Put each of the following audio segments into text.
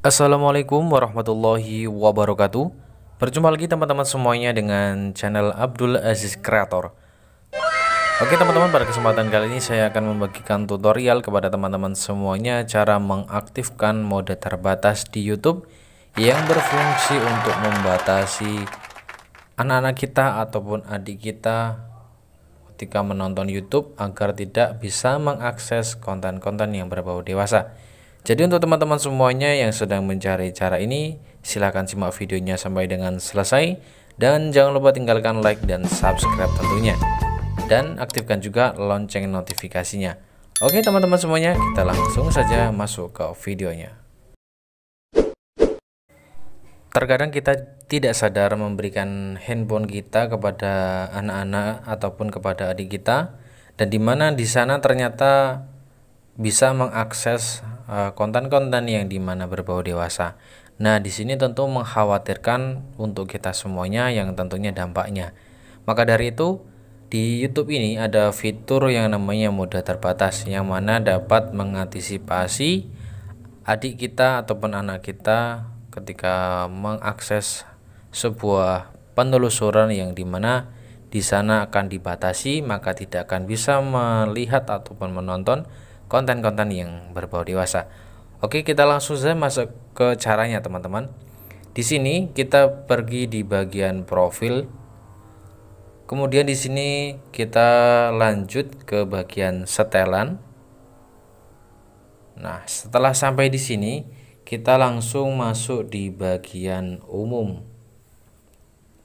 Assalamualaikum warahmatullahi wabarakatuh Berjumpa lagi teman-teman semuanya dengan channel Abdul Aziz Creator Oke teman-teman pada kesempatan kali ini saya akan membagikan tutorial kepada teman-teman semuanya Cara mengaktifkan mode terbatas di Youtube Yang berfungsi untuk membatasi anak-anak kita ataupun adik kita Ketika menonton Youtube agar tidak bisa mengakses konten-konten yang berbau dewasa jadi untuk teman-teman semuanya yang sedang mencari cara ini, silahkan simak videonya sampai dengan selesai. Dan jangan lupa tinggalkan like dan subscribe tentunya. Dan aktifkan juga lonceng notifikasinya. Oke teman-teman semuanya, kita langsung saja masuk ke videonya. Terkadang kita tidak sadar memberikan handphone kita kepada anak-anak ataupun kepada adik kita dan di mana di sana ternyata bisa mengakses Eh, konten-konten yang dimana berbau dewasa. Nah, di sini tentu mengkhawatirkan untuk kita semuanya yang tentunya dampaknya. Maka dari itu, di YouTube ini ada fitur yang namanya mode terbatas yang mana dapat mengantisipasi adik kita ataupun anak kita ketika mengakses sebuah penelusuran yang dimana di sana akan dibatasi maka tidak akan bisa melihat ataupun menonton konten-konten yang berbau dewasa. Oke, kita langsung saja masuk ke caranya, teman-teman. Di sini kita pergi di bagian profil. Kemudian di sini kita lanjut ke bagian setelan. Nah, setelah sampai di sini, kita langsung masuk di bagian umum.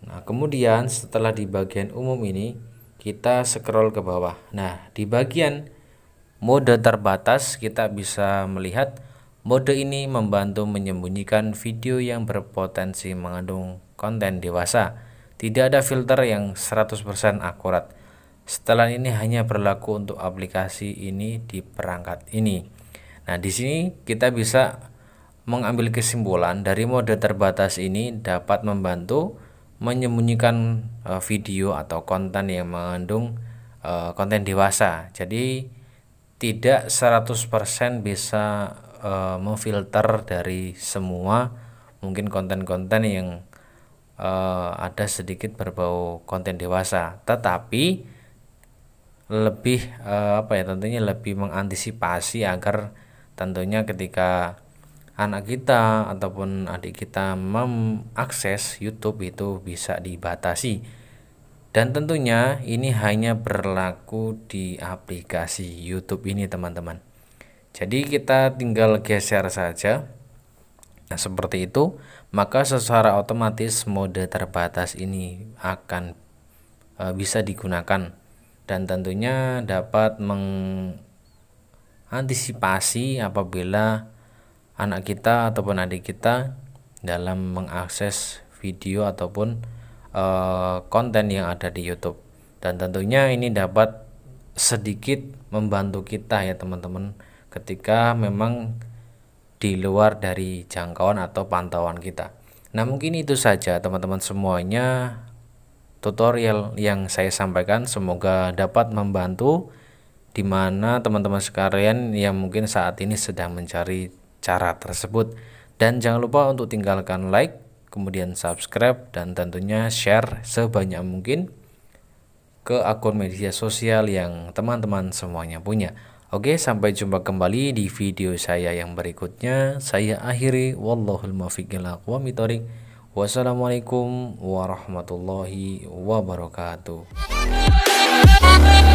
Nah, kemudian setelah di bagian umum ini, kita scroll ke bawah. Nah, di bagian mode terbatas kita bisa melihat mode ini membantu menyembunyikan video yang berpotensi mengandung konten dewasa tidak ada filter yang 100% akurat setelan ini hanya berlaku untuk aplikasi ini di perangkat ini nah di sini kita bisa mengambil kesimpulan dari mode terbatas ini dapat membantu menyembunyikan eh, video atau konten yang mengandung eh, konten dewasa. Jadi tidak 100% bisa e, memfilter dari semua mungkin konten-konten yang e, ada sedikit berbau konten dewasa tetapi lebih e, apa ya tentunya lebih mengantisipasi agar tentunya ketika anak kita ataupun adik kita mengakses YouTube itu bisa dibatasi dan tentunya ini hanya berlaku di aplikasi YouTube ini teman-teman jadi kita tinggal geser saja nah seperti itu maka secara otomatis mode terbatas ini akan e, bisa digunakan dan tentunya dapat mengantisipasi apabila anak kita ataupun adik kita dalam mengakses video ataupun Eh, konten yang ada di YouTube dan tentunya ini dapat sedikit membantu kita ya teman-teman ketika memang di luar dari jangkauan atau pantauan kita. Nah, mungkin itu saja teman-teman semuanya tutorial yang saya sampaikan semoga dapat membantu dimana teman-teman sekalian yang mungkin saat ini sedang mencari cara tersebut dan jangan lupa untuk tinggalkan like kemudian subscribe dan tentunya share sebanyak mungkin ke akun media sosial yang teman-teman semuanya punya. Oke, sampai jumpa kembali di video saya yang berikutnya. Saya akhiri wallahul muwaffiq mitorik. Wassalamualaikum warahmatullahi wabarakatuh.